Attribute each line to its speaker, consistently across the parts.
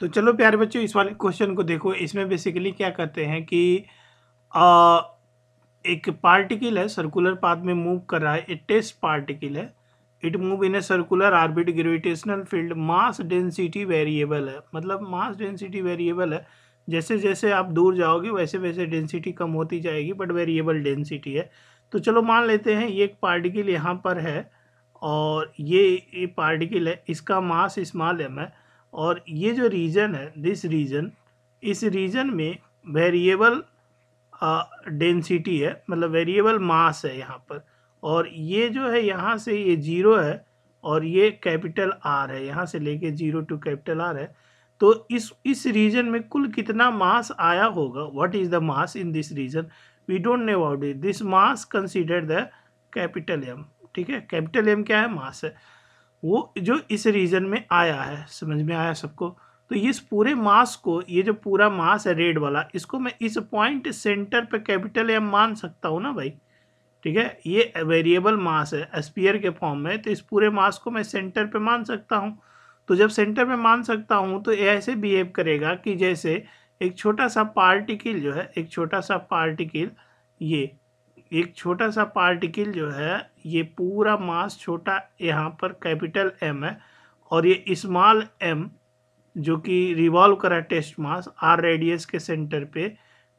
Speaker 1: तो चलो प्यारे बच्चों इस वाले क्वेश्चन को देखो इसमें बेसिकली क्या कहते हैं कि आ, एक पार्टिकल है सर्कुलर पाथ में मूव कर रहा है ए टेस्ट पार्टिकल है it move in a circular orbit gravitational field mass density variable है मतलब मास डेंसिटी वेरिएबल है जैसे जैसे आप दूर जाओगे वैसे वैसे डेंसिटी कम होती जाएगी बट वेरिएबल डेंसिटी है तो चलो मान लेते हैं ये एक पार्टिकल यहाँ पर है और ये ये पार्टिकल है इसका मास स्मॉल एम है और ये जो रीजन है दिस रीजन इस रीजन में वेरिएबल डेंसिटी है मतलब वेरिएबल मास है यहाँ पर और ये जो है यहाँ से ये जीरो है और ये कैपिटल आर है यहाँ से लेके जीरो टू कैपिटल आर है तो इस इस रीजन में कुल कितना मास आया होगा what is the mass in this region we don't know about it this mass consider the capital M ठीक है कैपिटल एम क्या है मास है वो जो इस रीजन में आया है समझ में आया सबको तो इस पूरे मास को ये जो पूरा मास है रेड वाला इसको मैं इस पॉइंट सेंटर पे कैपिटल एम मान सकता हूँ ना भाई ठीक है ये वेरिएबल मास है एस्पियर के फॉर्म में तो इस पूरे मास को मैं सेंटर पे मान सकता हूँ तो जब सेंटर पे मान सकता हूँ तो ऐसे बिहेव करेगा कि जैसे एक छोटा सा पार्टिकल जो है एक छोटा सा पार्टिकल ये एक छोटा सा पार्टिकल जो है ये पूरा मास छोटा यहाँ पर कैपिटल एम है और ये स्मॉल एम जो कि रिवॉल्व कर रहा है टेस्ट मास आर रेडियस के सेंटर पे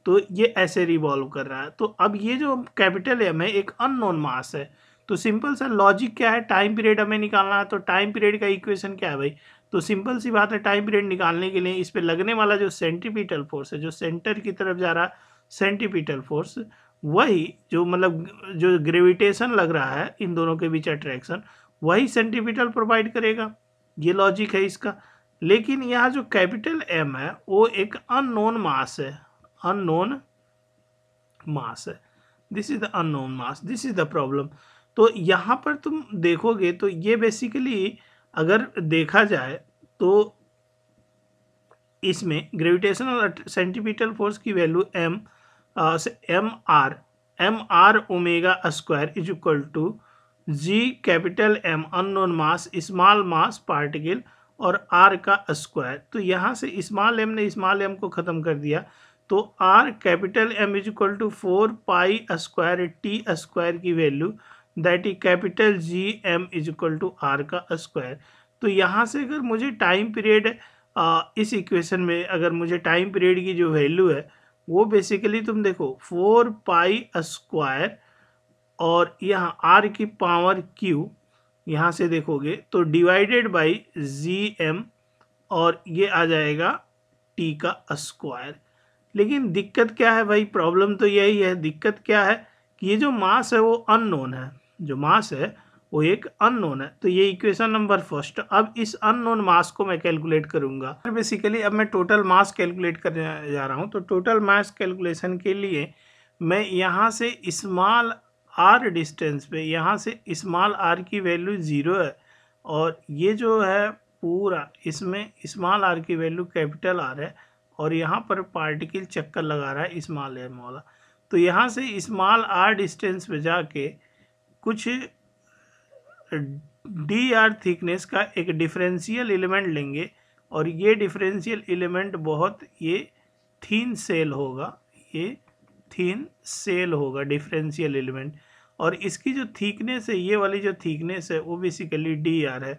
Speaker 1: तो ये ऐसे रिवॉल्व कर रहा है तो अब ये जो कैपिटल एम है एक अननोन मास है तो सिंपल सा लॉजिक क्या है टाइम पीरियड हमें निकालना है तो टाइम पीरियड का इक्वेशन क्या है भाई तो सिंपल सी बात है टाइम पीरियड निकालने के लिए इस पर लगने वाला जो सेंटिपिटल फोर्स है जो सेंटर की तरफ जा रहा सेंटिपिटल फोर्स वही जो मतलब जो ग्रेविटेशन लग रहा है इन दोनों के बीच अट्रैक्शन वही सेंटिपिटल प्रोवाइड करेगा ये लॉजिक है इसका लेकिन यहाँ जो कैपिटल एम है वो एक अननोन मास है अननोन मास है this is the unknown mass this is the problem तो यहाँ पर तुम देखोगे तो ये बेसिकली अगर देखा जाए तो इसमें ग्रेविटेशनल सेंटिपिटल फोर्स की वैल्यू एम से M R M R omega square is equal to G capital M unknown mass small mass particle और आर का स्क्वायर तो यहाँ से स्मॉल एम ने स्मॉल एम को ख़त्म कर दिया तो R capital M is equal to four pi square T square की value that is capital G M is equal to R का स्क्वायर तो यहाँ से अगर मुझे टाइम पीरियड uh, इस इक्वेशन में अगर मुझे टाइम पीरियड की जो वैल्यू है वो बेसिकली तुम देखो फोर पाई स्क्वायर और यहाँ आर की पावर क्यू यहाँ से देखोगे तो डिवाइडेड बाई जी एम और ये आ जाएगा टी का स्क्वायर लेकिन दिक्कत क्या है भाई प्रॉब्लम तो यही है दिक्कत क्या है कि ये जो मास है वो अननोन है जो मास है वो एक अननोन है तो ये इक्वेशन नंबर फर्स्ट अब इस अननोन मास को मैं कैलकुलेट करूंगा बेसिकली तो अब मैं टोटल मास कैलकुलेट करने जा रहा हूँ तो टोटल मास कैलकुलेशन के लिए मैं यहाँ से स्मॉल आर डिस्टेंस पे यहाँ से स्मॉल आर की वैल्यू ज़ीरो है और ये जो है पूरा इसमें स्मॉल आर की वैल्यू कैपिटल आर है और यहाँ पर पार्टिकल चक्कर लगा रहा है स्मॉल एम वाला तो यहाँ से स्मॉल आर डिस्टेंस पे जाके कुछ डी आर थिकनेस का एक डिफरेंशियल एलिमेंट लेंगे और ये डिफरेंशियल एलिमेंट बहुत ये थीन सेल होगा ये थीन सेल होगा डिफरेंशियल एलिमेंट और इसकी जो थिकनेस है ये वाली जो थीकनेस है वो बेसिकली डी आर है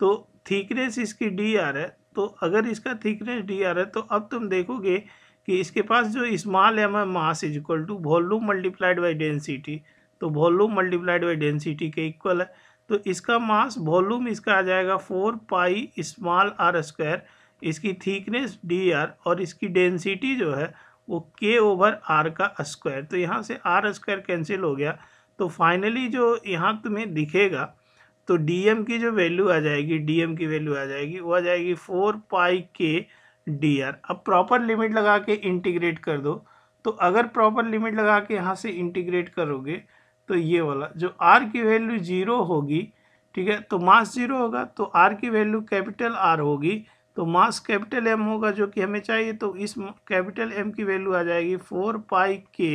Speaker 1: तो थिकनेस इसकी डी आर है तो अगर इसका थीकनेस डी आर है तो अब तुम देखोगे कि इसके पास जो स्मॉल एम है mass is equal to volume multiplied by density तो वॉल्यूम मल्टीप्लाइड बाई डेंसिटी के इक्वल है तो इसका मास वॉल्यूम इसका आ जाएगा four pi small R square इसकी थिकनेस डी आर और इसकी डेंसिटी जो है वो के ओवर आर का स्क्वायर तो यहाँ से आर स्क्वायर कैंसिल हो गया तो फाइनली जो यहाँ तुम्हें दिखेगा तो डीएम की जो वैल्यू आ जाएगी डीएम की वैल्यू आ जाएगी वो आ जाएगी फोर पाई के डी आर अब प्रॉपर लिमिट लगा के इंटीग्रेट कर दो तो अगर प्रॉपर लिमिट लगा के यहाँ से इंटीग्रेट करोगे तो ये वाला जो आर की वैल्यू जीरो होगी ठीक है तो मास जीरो होगा तो आर की वैल्यू कैपिटल आर होगी तो मास कैपिटल एम होगा जो कि हमें चाहिए तो इस कैपिटल एम की वैल्यू आ जाएगी फोर पाई के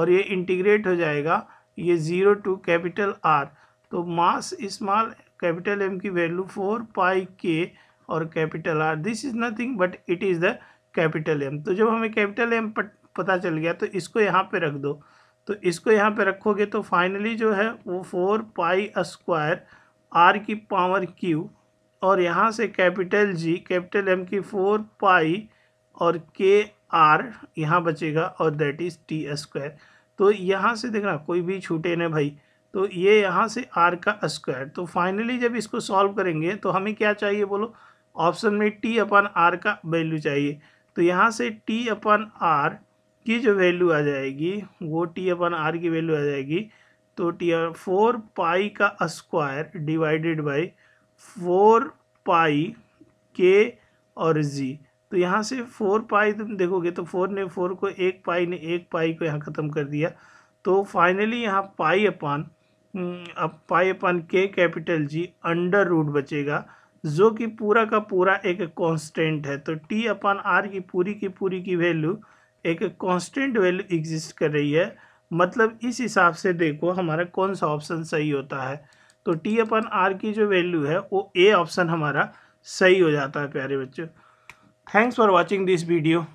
Speaker 1: और ये इंटीग्रेट हो जाएगा ये ज़ीरो टू कैपिटल आर तो मास स्मॉल कैपिटल एम की वैल्यू फोर पाई के और capital R this is nothing but it is the capital M तो जब हमें कैपिटल एम पता चल गया तो इसको यहाँ पे रख दो तो इसको यहाँ पे रखोगे तो फाइनली जो है वो फोर पाई स्क्वायर आर की पावर क्यू और यहाँ से कैपिटल जी कैपिटल एम की फोर पाई और के आर यहाँ बचेगा और दैट इज़ टी स्क्वायर तो यहाँ से देखना कोई भी छूटे ना भाई तो ये यहाँ से आर का स्क्वायर तो फाइनली जब इसको सॉल्व करेंगे तो हमें क्या चाहिए बोलो ऑप्शन में टी अपन आर का वैल्यू चाहिए तो यहाँ से टी अपन आर की जो वैल्यू आ जाएगी वो टी अपन आर की वैल्यू आ जाएगी तो टी आर फोर पाई का square divided by four pi के और जी तो यहाँ से फोर पाई तुम देखोगे तो फोर ने फोर को एक पाई ने एक पाई को यहाँ ख़त्म कर दिया तो फाइनली यहाँ पाई अपान हम्म, अब पाई अपान के कैपिटल जी अंडर रूट बचेगा जो कि पूरा का पूरा एक कांस्टेंट है तो टी अपान आर की पूरी की पूरी की वैल्यू एक कांस्टेंट वैल्यू एग्जिस्ट कर रही है मतलब इस हिसाब से देखो हमारा कौन सा ऑप्शन सही होता है तो टी अपन आर की जो वैल्यू है वो ए ऑप्शन हमारा सही हो जाता है प्यारे बच्चों thanks for watching this video